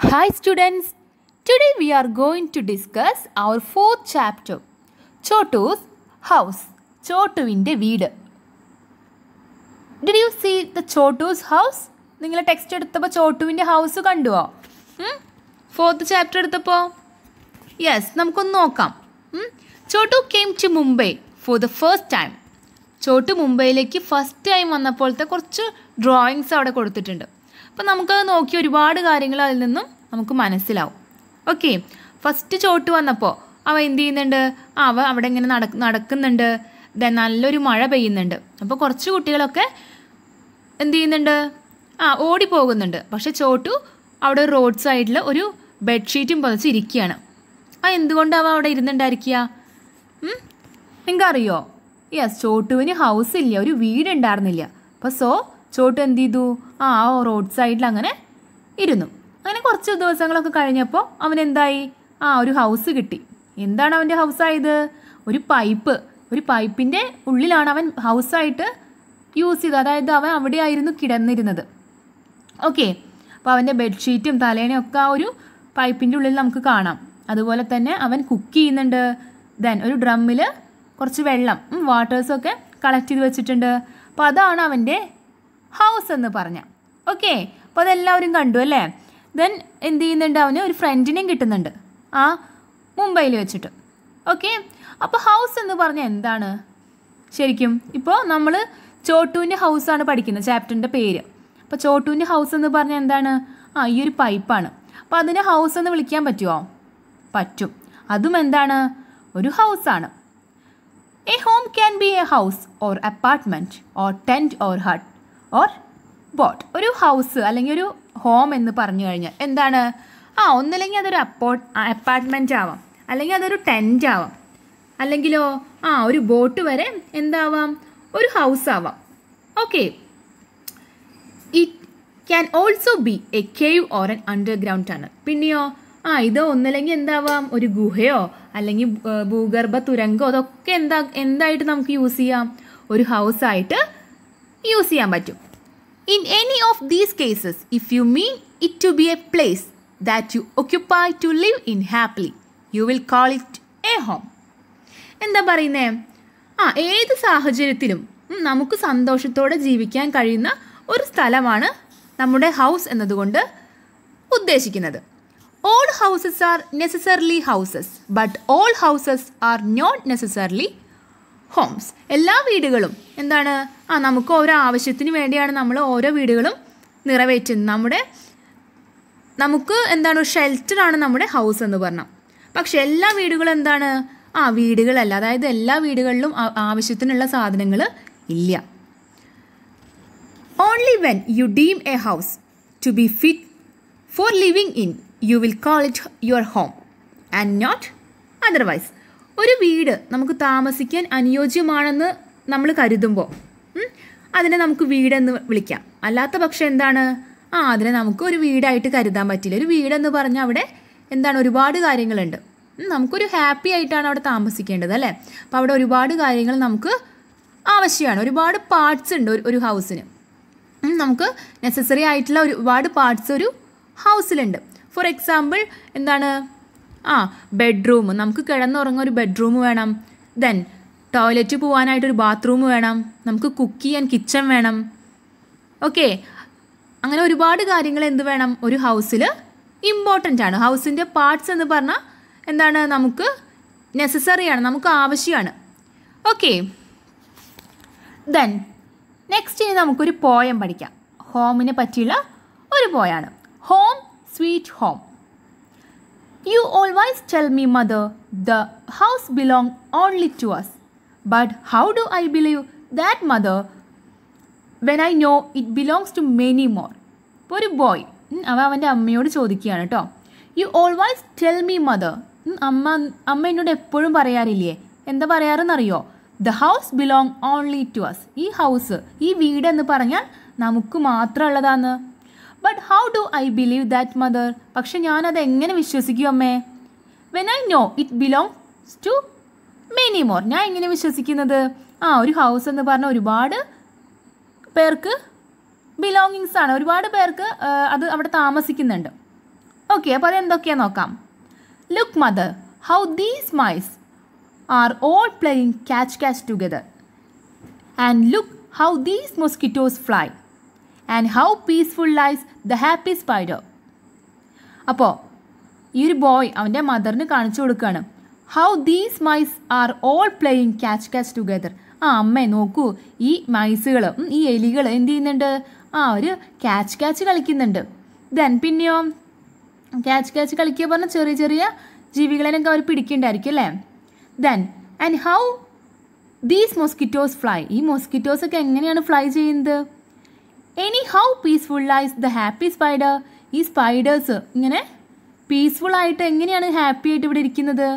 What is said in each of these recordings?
Hi students, today we are going to discuss our fourth chapter, Chotu's house, ചോട്ടുവിൻ്റെ വീട് did you see the Chotu's house നിങ്ങൾ text എടുത്തപ്പോൾ ചോട്ടുവിൻ്റെ house കണ്ടുവോ fourth chapter എടുത്തപ്പോൾ yes നമുക്കൊന്ന് നോക്കാം Chotu came to Mumbai for the first time Chotu മുംബൈയിലേക്ക് ഫസ്റ്റ് ടൈം വന്നപ്പോഴത്തെ കുറച്ച് ഡ്രോയിങ്സ് അവിടെ കൊടുത്തിട്ടുണ്ട് അപ്പം നമുക്കത് നോക്കി ഒരുപാട് കാര്യങ്ങൾ അതിൽ നിന്നും നമുക്ക് മനസ്സിലാവും ഓക്കെ ഫസ്റ്റ് ചോട്ട് വന്നപ്പോൾ അവ എന്ത് ചെയ്യുന്നുണ്ട് അവ അവിടെ ഇങ്ങനെ നട നടക്കുന്നുണ്ട് ദെൻ നല്ലൊരു മഴ പെയ്യുന്നുണ്ട് അപ്പോൾ കുറച്ച് കുട്ടികളൊക്കെ എന്ത് ചെയ്യുന്നുണ്ട് ആ ഓടിപ്പോകുന്നുണ്ട് പക്ഷെ ചോട്ടു അവിടെ റോഡ് സൈഡിൽ ഒരു ബെഡ്ഷീറ്റും പുതച്ച് ഇരിക്കുകയാണ് ആ അവ അവിടെ ഇരുന്നുണ്ടായിരിക്കുക നിങ്ങൾക്കറിയോ യെസ് ചോട്ടുവിന് ഹൗസ് ഇല്ല ഒരു വീടുണ്ടായിരുന്നില്ല അപ്പോൾ സോ ചോട്ടു എന്ത് ചെയ്തു ആ റോഡ് സൈഡിൽ അങ്ങനെ ഇരുന്നു അങ്ങനെ കുറച്ച് ദിവസങ്ങളൊക്കെ കഴിഞ്ഞപ്പോൾ അവൻ എന്തായി ആ ഒരു ഹൗസ് കിട്ടി എന്താണ് അവൻ്റെ ഹൗസായത് ഒരു പൈപ്പ് ഒരു പൈപ്പിൻ്റെ ഉള്ളിലാണ് അവൻ ഹൗസായിട്ട് യൂസ് ചെയ്തത് അതായത് അവൻ അവിടെയായിരുന്നു കിടന്നിരുന്നത് ഓക്കെ അപ്പോൾ അവൻ്റെ ബെഡ്ഷീറ്റും തലേണയും ഒക്കെ ആ ഒരു പൈപ്പിൻ്റെ ഉള്ളിൽ നമുക്ക് കാണാം അതുപോലെ തന്നെ അവൻ കുക്ക് ചെയ്യുന്നുണ്ട് ദെൻ ഒരു ഡ്രമ്മിൽ കുറച്ച് വെള്ളം വാട്ടേഴ്സൊക്കെ കളക്ട് ചെയ്ത് വെച്ചിട്ടുണ്ട് അപ്പോൾ അതാണ് അവൻ്റെ ഹൗസ് എന്ന് പറഞ്ഞ ഓക്കെ അപ്പോൾ അതെല്ലാവരും കണ്ടു അല്ലേ ദെൻ എന്ത് ചെയ്യുന്നുണ്ട് അവന് ഒരു ഫ്രണ്ടിനെയും കിട്ടുന്നുണ്ട് ആ മുംബൈയിൽ വെച്ചിട്ട് ഓക്കെ അപ്പോൾ ഹൗസ് എന്ന് പറഞ്ഞാൽ എന്താണ് ശരിക്കും ഇപ്പോൾ നമ്മൾ ചോട്ടുവിൻ്റെ ഹൗസാണ് പഠിക്കുന്നത് ചാപ്റ്ററിൻ്റെ പേര് അപ്പോൾ ചോട്ടുവിൻ്റെ ഹൗസ് എന്ന് പറഞ്ഞാൽ എന്താണ് ആ ഈ ഒരു പൈപ്പാണ് അപ്പോൾ അതിനെ ഹൗസ് എന്ന് വിളിക്കാൻ പറ്റുമോ പറ്റും അതും എന്താണ് ഒരു ഹൗസാണ് a home can be a house or apartment or tent or hut or boat ഒരു ഹൗസ് അല്ലെങ്കിൽ ഒരു ഹോം എന്ന് പറഞ്ഞു കഴിഞ്ഞാൽ എന്താണ് ആ ഒന്നില്ലെങ്കിൽ അതൊരു അപ്പോ അപ്പാർട്ട്മെൻ്റ് ആവാം അല്ലെങ്കിൽ അതൊരു ടെൻറ്റ് ആവാം അല്ലെങ്കിലോ ആ ഒരു ബോട്ട് വരെ എന്താവാം ഒരു ഹൗസ് ആവാം okay it can also be a cave or an underground tunnel പിന്നെയോ ആ ഇത് ഒന്നില്ലെങ്കിൽ എന്താവാം ഒരു ഗുഹയോ അല്ലെങ്കിൽ ഭൂഗർഭ തുരങ്കോ അതൊക്കെ എന്താ എന്തായിട്ട് നമുക്ക് യൂസ് ചെയ്യാം ഒരു ഹൗസായിട്ട് യൂസ് ചെയ്യാൻ പറ്റും in any of these cases if you mean it to be a place that you occupy to live in happily you will call it a home എന്താ പറയുന്നേ ആ ഏത് സാഹചര്യത്തിലും നമുക്ക് സന്തോഷത്തോടെ ജീവിക്കാൻ കഴിയുന്ന ഒരു സ്ഥലമാണ് നമ്മുടെ ഹൗസ് എന്നതുകൊണ്ട് ഉദ്ദേശിക്കുന്നത് all houses are necessarily houses but all houses are not necessarily homes എല്ലാ വീടുകളും എന്താണ് ആ നമുക്ക് ഓരോ ആവശ്യത്തിന് വേണ്ടിയാണ് നമ്മൾ ഓരോ വീടുകളും നിറവേറ്റുന്നത് നമ്മുടെ നമുക്ക് എന്താണ് ഷെൽറ്ററാണ് നമ്മുടെ ഹൗസ് എന്ന് പറഞ്ഞാൽ പക്ഷെ എല്ലാ വീടുകളും എന്താണ് ആ വീടുകളല്ല അതായത് എല്ലാ വീടുകളിലും ആവശ്യത്തിനുള്ള സാധനങ്ങൾ ഇല്ല only when you deem a house to be fit for living in you will call it your home and not otherwise ഒരു വീട് നമുക്ക് താമസിക്കാൻ അനുയോജ്യമാണെന്ന് നമ്മൾ കരുതുമ്പോൾ അതിനെ നമുക്ക് വീടെന്ന് വിളിക്കാം അല്ലാത്ത പക്ഷം എന്താണ് ആ അതിനെ നമുക്ക് ഒരു വീടായിട്ട് കരുതാൻ പറ്റില്ല ഒരു വീടെന്ന് പറഞ്ഞാൽ അവിടെ എന്താണ് ഒരുപാട് കാര്യങ്ങളുണ്ട് നമുക്കൊരു ഹാപ്പി ആയിട്ടാണ് അവിടെ താമസിക്കേണ്ടത് അല്ലേ അപ്പോൾ അവിടെ ഒരുപാട് കാര്യങ്ങൾ നമുക്ക് ആവശ്യമാണ് ഒരുപാട് പാർട്സ് ഉണ്ട് ഒരു ഹൗസിന് നമുക്ക് നെസസറി ആയിട്ടുള്ള ഒരുപാട് പാർട്സ് ഒരു ഹൗസിലുണ്ട് ഫോർ എക്സാമ്പിൾ എന്താണ് ആ ബെഡ്റൂം നമുക്ക് കിടന്നുറങ്ങാൻ ഒരു ബെഡ്റൂം വേണം ദെൻ ടോയ്ലറ്റ് പോകാനായിട്ട് ഒരു ബാത്റൂം വേണം നമുക്ക് കുക്ക് ചെയ്യാൻ കിച്ചൺ വേണം ഓക്കെ അങ്ങനെ ഒരുപാട് കാര്യങ്ങൾ എന്ത് വേണം ഒരു ഹൗസിൽ ഇമ്പോർട്ടൻ്റ് ആണ് ഹൗസിൻ്റെ പാർട്സ് എന്ന് പറഞ്ഞാൽ എന്താണ് നമുക്ക് നെസസറിയാണ് നമുക്ക് ആവശ്യമാണ് ഓക്കെ ദെൻ നെക്സ്റ്റ് ഇനി നമുക്കൊരു പോയം പഠിക്കാം ഹോമിനെ പറ്റിയുള്ള ഒരു പോയാണ് home sweet home You always tell me, mother, the house belongs only to us. But how do I believe that, mother, when I know it belongs to many more? ഒരു boy അവ അവൻ്റെ അമ്മയോട് ചോദിക്കുകയാണ് കേട്ടോ you always tell me mother അമ്മ അമ്മ എന്നോട് എപ്പോഴും പറയാറില്ലേ എന്താ പറയാറെന്നറിയോ the house belong only to us ഈ ഹൗസ് ഈ വീട് എന്ന് പറഞ്ഞാൽ നമുക്ക് മാത്രമുള്ളതാണ് but how do I believe that mother പക്ഷെ ഞാനത് എങ്ങനെ വിശ്വസിക്കും അമ്മേ when I know it belongs to many more ഞാൻ എങ്ങനെ വിശ്വസിക്കുന്നത് ആ ഒരു ഹൗസ് എന്ന് പറഞ്ഞാൽ ഒരുപാട് പേർക്ക് ബിലോങ്ങിങ്സ് ആണ് ഒരുപാട് പേർക്ക് അത് അവിടെ താമസിക്കുന്നുണ്ട് ഓക്കെ അപ്പോൾ അതെന്തൊക്കെയാണെന്ന് നോക്കാം look mother how these mice are all playing catch catch together and look how these mosquitoes fly and how peaceful lies the happy spider അപ്പോൾ ഈ ഒരു ബോയ് അവൻ്റെ മദറിന് കാണിച്ചു കൊടുക്കുകയാണ് how these mice are all playing catch catch together ആ അമ്മേ നോക്കൂ ഈ മൈസുകൾ ഈ എലികൾ എന്ത് ചെയ്യുന്നുണ്ട് ആ ഒരു ക്യാച്ച് ക്യാച്ച് കളിക്കുന്നുണ്ട് ദെൻ പിന്നെയോ ക്യാച്ച് ക്യാച്ച് കളിക്കുക പറഞ്ഞാൽ ചെറിയ ചെറിയ ജീവികളെയൊക്കെ അവർ പിടിക്കേണ്ടായിരിക്കും അല്ലേ then and how these mosquitoes fly ഈ മൊസ്കിറ്റോസ് ഒക്കെ എങ്ങനെയാണ് ഫ്ലൈ ചെയ്യുന്നത് any how lies the happy spider ഈ സ്പൈഡേഴ്സ് ഇങ്ങനെ ആയിട്ട് എങ്ങനെയാണ് ഹാപ്പി ആയിട്ട് ഇവിടെ ഇരിക്കുന്നത്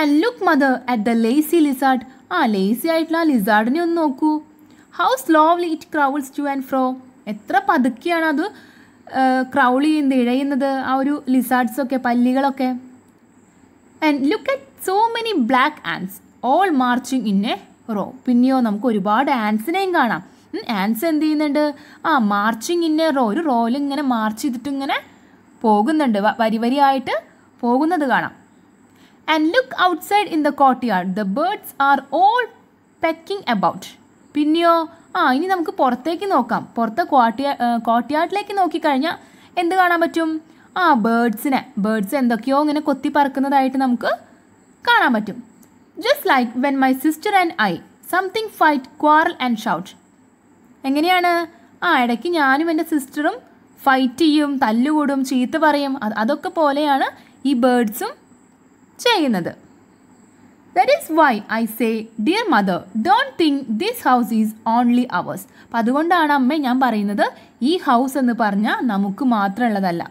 and look mother at the lazy lizard ആ ലേസി ആയിട്ടുള്ള ആ ലിസാർഡിനെ ഒന്ന് നോക്കൂ how slowly it crawls to and fro എത്ര പതുക്കെയാണ് അത് ക്രൗൾ ചെയ്യുന്നത് ഇഴയുന്നത് ആ ഒരു ലിസാർഡ്സൊക്കെ പല്ലികളൊക്കെ and look at so many black ants all marching in a row പിന്നെയോ നമുക്ക് ഒരുപാട് ആൻസിനെയും കാണാം ആൻസ് എന്ത് ചെയ്യുന്നുണ്ട് ആ മാർച്ചിങ് ഇന്ന റോ ഒരു റോയിൽ ഇങ്ങനെ മാർച്ച് ചെയ്തിട്ട് ഇങ്ങനെ പോകുന്നുണ്ട് വരി വരിയായിട്ട് പോകുന്നത് കാണാം and look outside in the courtyard the birds are all pecking about പിന്നെയോ ആ ഇനി നമുക്ക് പുറത്തേക്ക് നോക്കാം പുറത്തെ കോട്ടിയ കോട്ടിയാട്ടിലേക്ക് നോക്കിക്കഴിഞ്ഞാൽ എന്ത് കാണാൻ പറ്റും ആ ബേർഡ്സിനെ ബേർഡ്സ് എന്തൊക്കെയോ ഇങ്ങനെ കൊത്തി പറക്കുന്നതായിട്ട് നമുക്ക് കാണാൻ പറ്റും just like when my sister and I something fight quarrel and shout എങ്ങനെയാണ് ആ ഇടയ്ക്ക് ഞാനും എൻ്റെ സിസ്റ്ററും ഫൈറ്റ് ചെയ്യും തല്ലുകൂടും ചീത്ത പറയും അതൊക്കെ പോലെയാണ് ഈ ബേഡ്സും ചെയ്യുന്നത് that is why I say dear mother don't think this house is only ours അപ്പം അതുകൊണ്ടാണ് അമ്മ ഞാൻ പറയുന്നത് ഈ ഹൗസ് എന്ന് പറഞ്ഞാൽ നമുക്ക് മാത്രമുള്ളതല്ല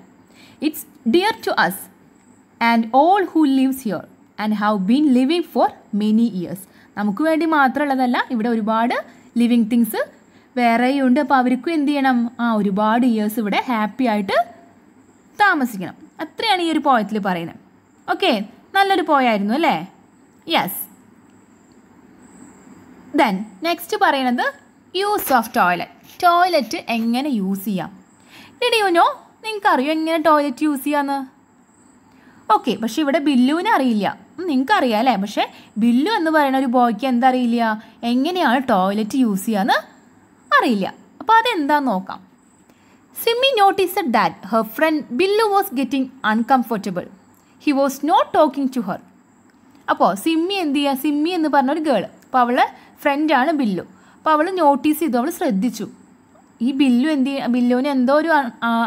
it's dear to us and all who lives here and have been living for many years നമുക്ക് വേണ്ടി മാത്രമുള്ളതല്ല ഇവിടെ ഒരുപാട് ലിവിങ് തിങ്സ് വേറെയും ഉണ്ട് അപ്പോൾ അവർക്കും എന്ത് ചെയ്യണം ആ ഒരുപാട് ഇയേഴ്സ് ഇവിടെ ഹാപ്പി ആയിട്ട് താമസിക്കണം അത്രയാണ് ഈ ഒരു പോയത്തിൽ പറയുന്നത് ഓക്കെ നല്ലൊരു പോയായിരുന്നു അല്ലേ യെസ് ദെൻ നെക്സ്റ്റ് പറയണത് യൂസ് ഓഫ് ടോയ്ലറ്റ് ടോയ്ലറ്റ് എങ്ങനെ യൂസ് ചെയ്യാം ഡിഡി യുനോ നിങ്ങൾക്ക് അറിയോ എങ്ങനെ ടോയ്ലറ്റ് യൂസ് ചെയ്യാമെന്ന് ഓക്കെ പക്ഷെ ഇവിടെ ബില്ലുവിനെ അറിയില്ല നിങ്ങൾക്കറിയാം അല്ലേ പക്ഷേ ബില്ലു എന്ന് പറയുന്ന ഒരു ബോയ്ക്ക് എന്തറിയില്ല എങ്ങനെയാണ് ടോയ്ലറ്റ് യൂസ് ചെയ്യാമെന്ന് അറിയില്ല അപ്പോൾ അതെന്താന്ന് നോക്കാം Simmi noticed that her friend Billu was getting uncomfortable he was not talking to her അപ്പോൾ സിമ്മി എന്ത് ചെയ്യുക സിമ്മി എന്ന് പറഞ്ഞൊരു ഗേൾ അപ്പോൾ അവൾ ഫ്രണ്ടാണ് ബില്ലു അപ്പോൾ അവൾ നോട്ടീസ് ചെയ്തു അവൾ ശ്രദ്ധിച്ചു ഈ ബില്ലു എന്ത് ചെയ്യുക ബില്ലുവിന് എന്തോ ഒരു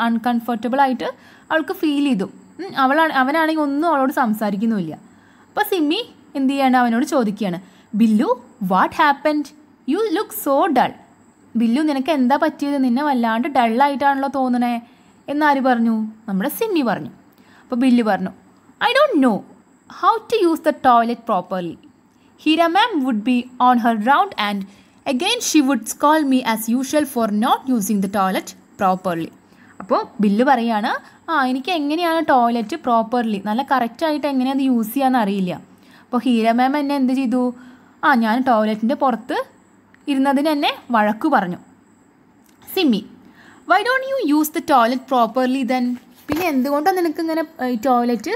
അൺകംഫർട്ടബിൾ ആയിട്ട് അവൾക്ക് ഫീൽ ചെയ്തു അവളാണ് അവനാണെങ്കിൽ ഒന്നും അവളോട് സംസാരിക്കുന്നുമില്ല അപ്പോൾ സിമ്മി എന്ത് ചെയ്യാണ് അവനോട് ചോദിക്കുകയാണ് Billu what happened you look so dull Billu നിനക്ക് എന്താ പറ്റിയത് നിന്നെ വല്ലാണ്ട് ഡള്ളായിട്ടാണല്ലോ തോന്നണേ എന്നാര് പറഞ്ഞു നമ്മുടെ സിമ്മി പറഞ്ഞു അപ്പോൾ ബില്ലു പറഞ്ഞു I don't know how to use the toilet properly Heera ma'am would be on her round and again she would call me as usual for not using the toilet properly അപ്പോൾ ബില്ല് പറയാണ് ആ എനിക്ക് എങ്ങനെയാണ് ടോയ്ലറ്റ് പ്രോപ്പർലി നല്ല കറക്റ്റായിട്ട് എങ്ങനെയാണ് അത് use ചെയ്യാമെന്ന് അറിയില്ല അപ്പോൾ ഹീര മാം എന്നെ എന്ത് ചെയ്തു ആ ഞാൻ ടോയ്ലറ്റിൻ്റെ പുറത്ത് ഇരുന്നതിന് തന്നെ വഴക്ക് പറഞ്ഞു Simmi why don't you use the toilet properly then പിന്നെ എന്തുകൊണ്ടാണ് നിനക്ക് ഇങ്ങനെ ടോയ്ലറ്റ്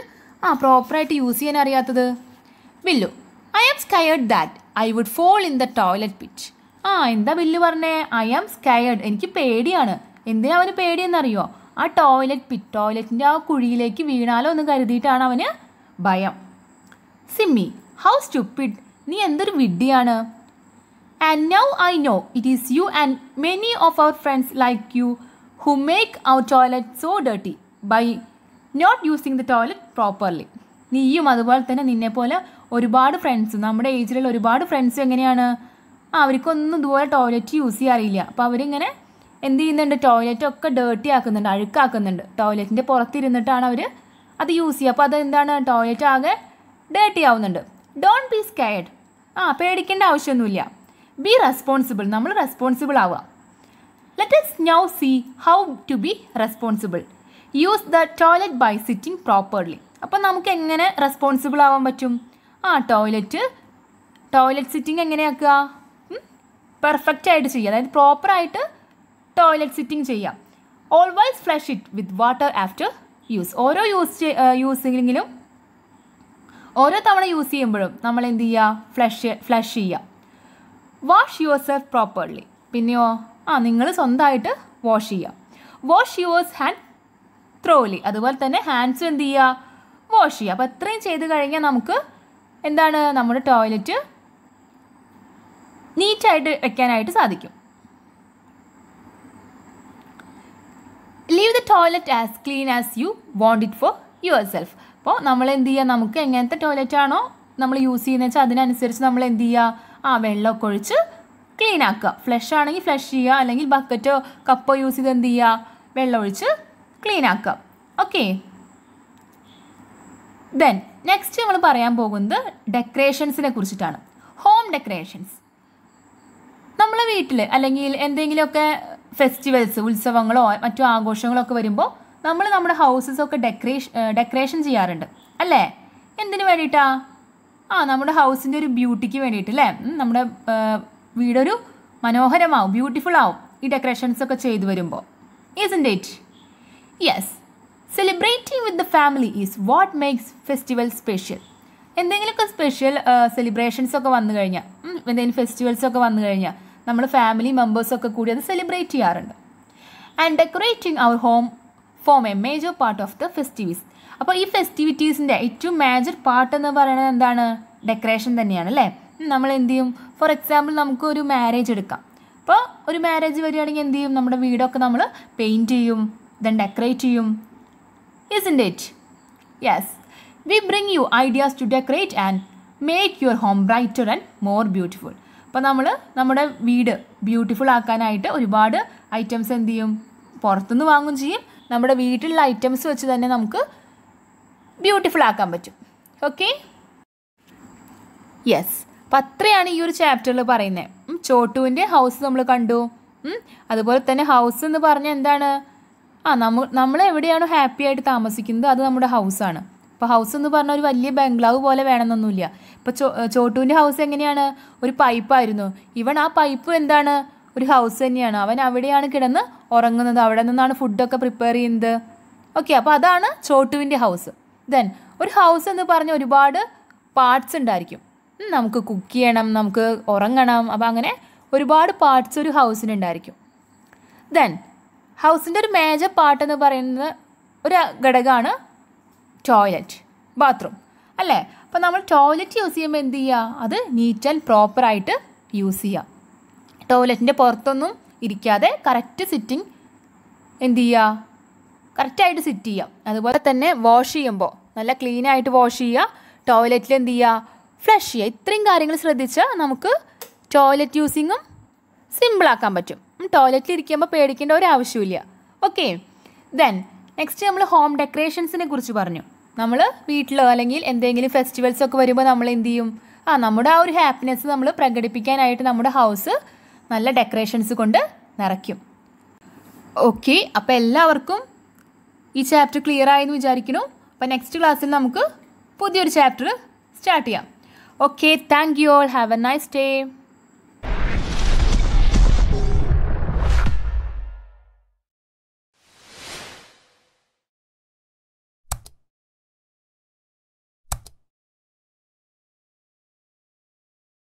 ആ പ്രോപ്പറായിട്ട് യൂസ് ചെയ്യാൻ അറിയാത്തത് Billu I am scared that I would fall in the toilet pit ആ എന്താ ബില്ല് പറഞ്ഞേ ഐ ആം സ്കയേർഡ് എനിക്ക് പേടിയാണ് എന്തിനാ അവന് പേടിയെന്നറിയോ ആ ടോയ്ലറ്റ് പിറ്റ് ടോയ്ലറ്റിൻ്റെ ആ കുഴിയിലേക്ക് വീണാലോ എന്ന് കരുതിയിട്ടാണ് അവന് ഭയം സിമ്മി ഹൗ സ്റ്റുപ്പിഡ് നീ എന്തൊരു വിഡ്ഡിയാണ് And now I know it is you and many of our friends like you who make our toilet so dirty by not using the toilet properly. നീയും അതുപോലെ തന്നെ നിന്നെപ്പോലെ ഒരുപാട് ഫ്രണ്ട്സ് നമ്മുടെ ഏജിലുള്ള ഒരുപാട് ഫ്രണ്ട്സ് എങ്ങനെയാണ് അവർക്കൊന്നും ഇതുപോലെ ടോയ്ലറ്റ് യൂസ് ചെയ്യാറില്ല അപ്പോൾ അവരിങ്ങനെ എന്ത് ചെയ്യുന്നുണ്ട് ടോയ്ലറ്റൊക്കെ ഡേർട്ടി ആക്കുന്നുണ്ട് അഴുക്കാക്കുന്നുണ്ട് ടോയ്ലറ്റിൻ്റെ പുറത്തിരുന്നിട്ടാണ് അവർ അത് യൂസ് ചെയ്യുക അപ്പോൾ അതെന്താണ് ടോയ്ലറ്റ് ആകെ ഡേർട്ടി ആവുന്നുണ്ട് ഡോണ്ട് ബി സ്കയർഡ് ആ പേടിക്കേണ്ട ആവശ്യമൊന്നുമില്ല ബി റെസ്പോൺസിബിൾ നമ്മൾ റെസ്പോൺസിബിൾ ആവുക let's now see how to be responsible use the toilet by sitting properly അപ്പോൾ നമുക്ക് എങ്ങനെ റെസ്പോൺസിബിൾ ആവാൻ പറ്റും ആ ടോയ്ലറ്റ് ടോയ്ലറ്റ് സിറ്റിംഗ് എങ്ങനെയാക്കുക പെർഫെക്റ്റ് ആയിട്ട് ചെയ്യുക അതായത് പ്രോപ്പറായിട്ട് ടോയ്ലറ്റ് സിറ്റിംഗ് ചെയ്യാം always flush it with water after use ഓരോ യൂസ് യൂസിങ്ങിലും ഓരോ തവണ യൂസ് ചെയ്യുമ്പോഴും നമ്മൾ എന്ത് ചെയ്യുക ഫ്ലഷ് ഫ്ലഷ് ചെയ്യുക വാഷ് യുവർ സെൽഫ് പ്രോപ്പർലി പിന്നെയോ ആ നിങ്ങൾ സ്വന്തമായിട്ട് വാഷ് ചെയ്യാം വാഷ് യുവേഴ്സ് ഹാൻഡ് ത്രോലി അതുപോലെ തന്നെ ഹാൻഡ്സ് എന്ത് ചെയ്യുക വാഷ് ചെയ്യുക അപ്പോൾ ഇത്രയും ചെയ്ത് കഴിഞ്ഞാൽ നമുക്ക് എന്താണ് നമ്മുടെ ടോയ്ലറ്റ് നീറ്റായിട്ട് വെക്കാനായിട്ട് സാധിക്കും leave the toilet as clean as you want it for yourself അപ്പോൾ നമ്മൾ എന്ത് ചെയ്യുക നമുക്ക് എങ്ങനത്തെ ടോയ്ലറ്റ് ആണോ നമ്മൾ യൂസ് ചെയ്യുന്നത് വെച്ചാൽ അതിനനുസരിച്ച് നമ്മൾ എന്ത് ചെയ്യുക ആ വെള്ളമൊക്കെ ഒഴിച്ച് ക്ലീൻ ആക്കുക ഫ്ലഷ് ആണെങ്കിൽ ഫ്ലഷ് ചെയ്യുക അല്ലെങ്കിൽ ബക്കറ്റോ കപ്പോ യൂസ് ചെയ്ത് എന്ത് ചെയ്യുക വെള്ളം ഒഴിച്ച് ക്ലീൻ ആക്കുക ഓക്കെ ദെൻ നെക്സ്റ്റ് നമ്മൾ പറയാൻ പോകുന്നത് ഡെക്കറേഷൻസിനെ കുറിച്ചിട്ടാണ് ഹോം ഡെക്കറേഷൻസ് നമ്മൾ വീട്ടിൽ അല്ലെങ്കിൽ എന്തെങ്കിലുമൊക്കെ ഫെസ്റ്റിവൽസ് ഉത്സവങ്ങളോ മറ്റു ആഘോഷങ്ങളോ ഒക്കെ വരുമ്പോൾ നമ്മൾ നമ്മുടെ ഹൗസസ് ഒക്കെ ഡെക്കറേഷൻ ഡെക്കറേഷൻ ചെയ്യാറുണ്ട് അല്ലേ എന്തിനു വേണ്ടിയിട്ടാണ് ആ നമ്മുടെ ഹൗസിൻ്റെ ഒരു ബ്യൂട്ടിക്ക് വേണ്ടിയിട്ട് അല്ലേ നമ്മുടെ വീടൊരു മനോഹരമാവും ബ്യൂട്ടിഫുൾ ആവും ഈ ഡെക്കറേഷൻസ് ഒക്കെ ചെയ്തു വരുമ്പോൾ isn't it yes celebrating with the family is what makes festival special എന്തെങ്കിലുമൊക്കെ സ്പെഷ്യൽ സെലിബ്രേഷൻസ് ഒക്കെ വന്നു കഴിഞ്ഞാൽ എന്തെങ്കിലും ഫെസ്റ്റിവൽസ് ഒക്കെ വന്നു കഴിഞ്ഞാൽ നമ്മൾ ഫാമിലി മെമ്പേഴ്സൊക്കെ കൂടി അത് സെലിബ്രേറ്റ് ചെയ്യാറുണ്ട് and decorating our home form a major part of the festivities അപ്പോൾ ഈ ഫെസ്റ്റിവിറ്റീസിൻ്റെ ഏറ്റവും മേജർ പാർട്ട് എന്ന് പറയുന്നത് എന്താണ് ഡെക്കറേഷൻ തന്നെയാണ് അല്ലേ നമ്മൾ എന്ത് ചെയ്യും ഫോർ എക്സാമ്പിൾ നമുക്ക് ഒരു മാരേജ് എടുക്കാം അപ്പോൾ ഒരു മാരേജ് വരികയാണെങ്കിൽ എന്ത് ചെയ്യും നമ്മുടെ വീടൊക്കെ നമ്മൾ പെയിൻറ്റ് ചെയ്യും ദെൻ ഡെക്കറേറ്റ് ചെയ്യും isn't it yes we bring you ideas to decorate and make your home brighter and more beautiful അപ്പോൾ നമ്മൾ നമ്മുടെ വീട് ബ്യൂട്ടിഫുൾ ആക്കാനായിട്ട് ഒരുപാട് ഐറ്റംസ് എന്ത് ചെയ്യും പുറത്തുനിന്ന് വാങ്ങുകയും ചെയ്യും നമ്മുടെ വീട്ടിലുള്ള ഐറ്റംസ് വെച്ച് തന്നെ നമുക്ക് ബ്യൂട്ടിഫുൾ ആക്കാൻ പറ്റും ഓക്കെ യെസ് അപ്പം അത്രയാണ് ഈ ഒരു ചാപ്റ്ററിൽ പറയുന്നത് ചോട്ടുവിൻ്റെ ഹൗസ് നമ്മൾ കണ്ടു അതുപോലെ തന്നെ ഹൗസ് എന്ന് പറഞ്ഞാൽ എന്താണ് ആ നമ്മൾ നമ്മൾ എവിടെയാണോ ഹാപ്പി ആയിട്ട് താമസിക്കുന്നത് അത് നമ്മുടെ ഹൗസാണ് അപ്പോൾ ഹൗസ് എന്ന് പറഞ്ഞാൽ ഒരു വലിയ ബംഗ്ലാവ് പോലെ വേണമെന്നൊന്നുമില്ല ഇപ്പോൾ ചോ ചോട്ടുവിൻ്റെ ഹൗസ് എങ്ങനെയാണ് ഒരു പൈപ്പായിരുന്നു ഇവൻ ആ പൈപ്പ് എന്താണ് ഒരു ഹൗസ് തന്നെയാണ് അവൻ അവിടെയാണ് കിടന്ന് ഉറങ്ങുന്നത് അവിടെ നിന്നാണ് ഫുഡൊക്കെ പ്രിപ്പയർ ചെയ്യുന്നത് ഓക്കെ അപ്പോൾ അതാണ് ചോട്ടുവിൻ്റെ ഹൗസ് ദെൻ ഒരു ഹൗസ് എന്ന് പറഞ്ഞ ഒരുപാട് പാർട്സ് ഉണ്ടായിരിക്കും നമുക്ക് കുക്ക് ചെയ്യണം നമുക്ക് ഉറങ്ങണം അപ്പം അങ്ങനെ ഒരുപാട് പാർട്സ് ഒരു ഹൗസിന് ഉണ്ടായിരിക്കും ദെൻ ഹൗസിൻ്റെ ഒരു മേജർ പാർട്ട് എന്ന് പറയുന്നത് ഒരു ഘടകമാണ് ടോയ്ലറ്റ് ബാത്റൂം അല്ലേ അപ്പം നമ്മൾ ടോയ്ലറ്റ് യൂസ് ചെയ്യുമ്പോൾ എന്ത് ചെയ്യുക അത് നീറ്റ് ആൻഡ് പ്രോപ്പറായിട്ട് യൂസ് ചെയ്യുക ടോയ്ലറ്റിൻ്റെ പുറത്തൊന്നും ഇരിക്കാതെ കറക്റ്റ് സിറ്റിംഗ് എന്ത് ചെയ്യുക കറക്റ്റായിട്ട് സിറ്റ് ചെയ്യാം അതുപോലെ തന്നെ വാഷ് ചെയ്യുമ്പോൾ നല്ല ക്ലീനായിട്ട് വാഷ് ചെയ്യുക ടോയ്ലറ്റിൽ എന്ത് ചെയ്യുക ഫ്ലഷ് ചെയ്യുക ഇത്രയും കാര്യങ്ങൾ ശ്രദ്ധിച്ചാൽ നമുക്ക് ടോയ്ലറ്റ് യൂസിങ്ങും സിമ്പിളാക്കാൻ പറ്റും ടോയ്ലറ്റിൽ ഇരിക്കുമ്പോൾ പേടിക്കേണ്ട ഒരു ആവശ്യമില്ല ഓക്കെ ദെൻ നെക്സ്റ്റ് നമ്മൾ ഹോം ഡെക്കറേഷൻസിനെ കുറിച്ച് പറഞ്ഞു നമ്മൾ വീട്ടിലോ അല്ലെങ്കിൽ എന്തെങ്കിലും ഫെസ്റ്റിവൽസ് ഒക്കെ വരുമ്പോൾ നമ്മൾ എന്ത് ചെയ്യും ആ നമ്മുടെ ആ ഒരു ഹാപ്പിനെസ് നമ്മൾ പ്രകടിപ്പിക്കാനായിട്ട് നമ്മുടെ ഹൗസ് നല്ല ഡെക്കറേഷൻസ് കൊണ്ട് നിറയ്ക്കും ഓക്കെ അപ്പോൾ എല്ലാവർക്കും ഈ ചാപ്റ്റർ ക്ലിയർ ആയെന്ന് വിചാരിക്കുന്നു അപ്പം നെക്സ്റ്റ് ക്ലാസ്സിൽ നമുക്ക് പുതിയൊരു ചാപ്റ്റർ സ്റ്റാർട്ട് ചെയ്യാം okay thank you all have a nice day